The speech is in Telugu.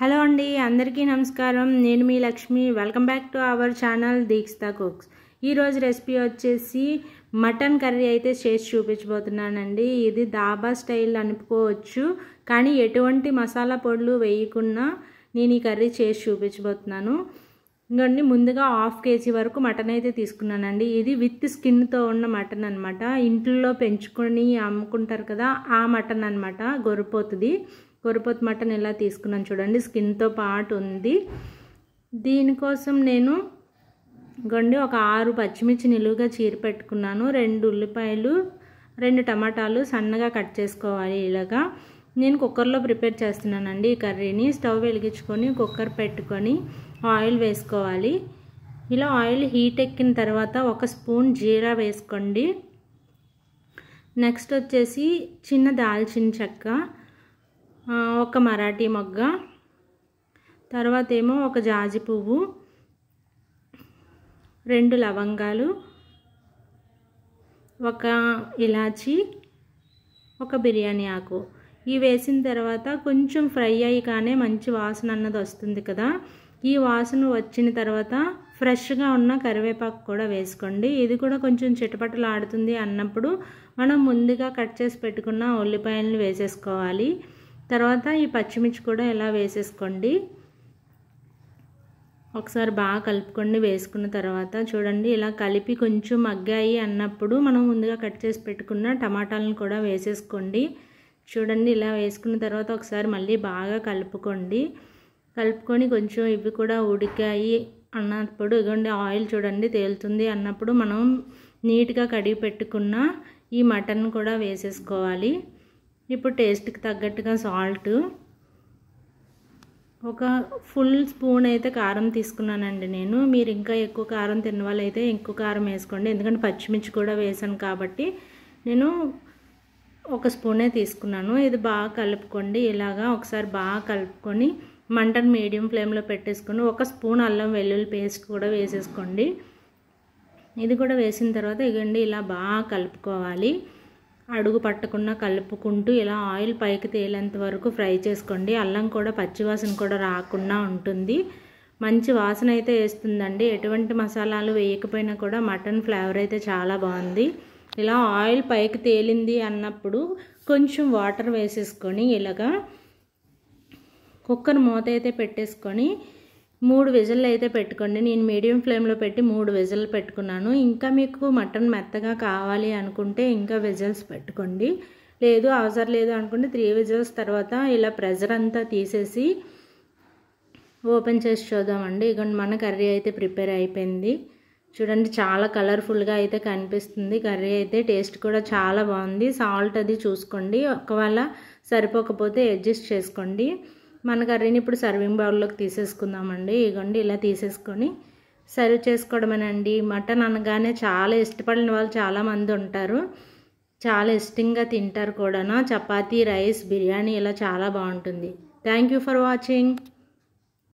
హలో అండి అందరికీ నమస్కారం నేను మీ Lakshmi welcome back to our channel Dikshitha cooks ఈరోజు రెసిపీ వచ్చేసి మటన్ కర్రీ అయితే చేసి చూపించబోతున్నానండి ఇది దాబా స్టైల్ అనుకోవచ్చు కానీ ఎటువంటి మసాలా పొడులు వేయకుండా నేను ఈ కర్రీ చేసి చూపించబోతున్నాను ఇంకండి ముందుగా హాఫ్ కేజీ వరకు మటన్ అయితే తీసుకున్నానండి ఇది విత్ స్కిన్తో ఉన్న మటన్ అనమాట ఇంట్లో పెంచుకొని అమ్ముకుంటారు కదా ఆ మటన్ అనమాట గొరిపోతుంది గొర్రెపోతు మటన్ ఎలా తీసుకున్నాను చూడండి స్కిన్తో పాటు ఉంది దీనికోసం నేను గండి ఒక ఆరు పచ్చిమిర్చి నిలువుగా చీర పెట్టుకున్నాను రెండు ఉల్లిపాయలు రెండు టమాటాలు సన్నగా కట్ చేసుకోవాలి ఇలాగా నేను కుక్కర్లో ప్రిపేర్ చేస్తున్నానండి ఈ కర్రీని స్టవ్ వెలిగించుకొని కుక్కర్ పెట్టుకొని ఆయిల్ వేసుకోవాలి ఇలా ఆయిల్ హీట్ ఎక్కిన తర్వాత ఒక స్పూన్ జీరా వేసుకోండి నెక్స్ట్ వచ్చేసి చిన్న దాల్చిన చెక్క ఒక మరాఠీ మొగ్గ తర్వాత ఏమో ఒక జాజి పువ్వు రెండు లవంగాలు ఒక ఇలాచి ఒక బిర్యానీ ఆకు ఇవి వేసిన తర్వాత కొంచెం ఫ్రై అయ్యగానే మంచి వాసన అన్నది వస్తుంది కదా ఈ వాసన వచ్చిన తర్వాత ఫ్రెష్గా ఉన్న కరివేపాకు కూడా వేసుకోండి ఇది కూడా కొంచెం చిటపటలు ఆడుతుంది అన్నప్పుడు మనం ముందుగా కట్ చేసి పెట్టుకున్న ఉల్లిపాయలను వేసేసుకోవాలి తర్వాత ఈ పచ్చిమిర్చి కూడా ఇలా వేసేసుకోండి ఒకసారి బాగా కలుపుకొని వేసుకున్న తర్వాత చూడండి ఇలా కలిపి కొంచెం మగ్గాయి అన్నప్పుడు మనం ముందుగా కట్ చేసి పెట్టుకున్న టమాటాలను కూడా వేసేసుకోండి చూడండి ఇలా వేసుకున్న తర్వాత ఒకసారి మళ్ళీ బాగా కలుపుకోండి కలుపుకొని కొంచెం ఇవి కూడా ఉడికాయి అన్నప్పుడు ఇదిగోండి ఆయిల్ చూడండి తేలుతుంది అన్నప్పుడు మనం నీట్గా కడిగి పెట్టుకున్న ఈ మటన్ కూడా వేసేసుకోవాలి ఇప్పుడు టేస్ట్కి తగ్గట్టుగా సాల్ట్ ఒక ఫుల్ స్పూన్ అయితే కారం తీసుకున్నానండి నేను మీరు ఇంకా ఎక్కువ కారం తిన్న వాళ్ళైతే ఎక్కువ కారం వేసుకోండి ఎందుకంటే పచ్చిమిర్చి కూడా వేసాను కాబట్టి నేను ఒక స్పూనే తీసుకున్నాను ఇది బాగా కలుపుకోండి ఇలాగా ఒకసారి బాగా కలుపుకొని మంటను మీడియం ఫ్లేమ్లో పెట్టేసుకొని ఒక స్పూన్ అల్లం వెల్లుల్లి పేస్ట్ కూడా వేసేసుకోండి ఇది కూడా వేసిన తర్వాత ఇగండి ఇలా బాగా కలుపుకోవాలి అడుగు పట్టకుండా కలుపుకుంటూ ఇలా ఆయిల్ పైకి తేలేంత వరకు ఫ్రై చేసుకోండి అల్లం కూడా పచ్చివాసన కూడా రాకుండా ఉంటుంది మంచి వాసన అయితే వేస్తుందండి ఎటువంటి మసాలాలు వేయకపోయినా కూడా మటన్ ఫ్లేవర్ అయితే చాలా బాగుంది ఇలా ఆయిల్ పైకి తేలింది అన్నప్పుడు కొంచెం వాటర్ వేసేసుకొని ఇలాగా కుక్కర్ మూత అయితే పెట్టేసుకొని మూడు విజిల్లు అయితే పెట్టుకోండి నేను మీడియం ఫ్లేమ్లో పెట్టి మూడు విజిల్ పెట్టుకున్నాను ఇంకా మీకు మటన్ మెత్తగా కావాలి అనుకుంటే ఇంకా విజిల్స్ పెట్టుకోండి లేదు అవసరం లేదు అనుకుంటే త్రీ విజిల్స్ తర్వాత ఇలా ప్రెజర్ అంతా తీసేసి ఓపెన్ చేసి చూద్దామండి ఇక మన కర్రీ అయితే ప్రిపేర్ అయిపోయింది చూడండి చాలా కలర్ఫుల్గా అయితే కనిపిస్తుంది కర్రీ అయితే టేస్ట్ కూడా చాలా బాగుంది సాల్ట్ అది చూసుకోండి ఒకవేళ సరిపోకపోతే అడ్జస్ట్ చేసుకోండి మన కర్రీని ఇప్పుడు సర్వింగ్ బౌల్లోకి తీసేసుకుందామండి ఇగోండి ఇలా తీసేసుకొని సర్వ్ చేసుకోవడమేనండి మటన్ అనగానే చాలా ఇష్టపడిన వాళ్ళు చాలామంది ఉంటారు చాలా ఇష్టంగా తింటారు కూడాను చపాతీ రైస్ బిర్యానీ ఇలా చాలా బాగుంటుంది థ్యాంక్ యూ ఫర్ వాచింగ్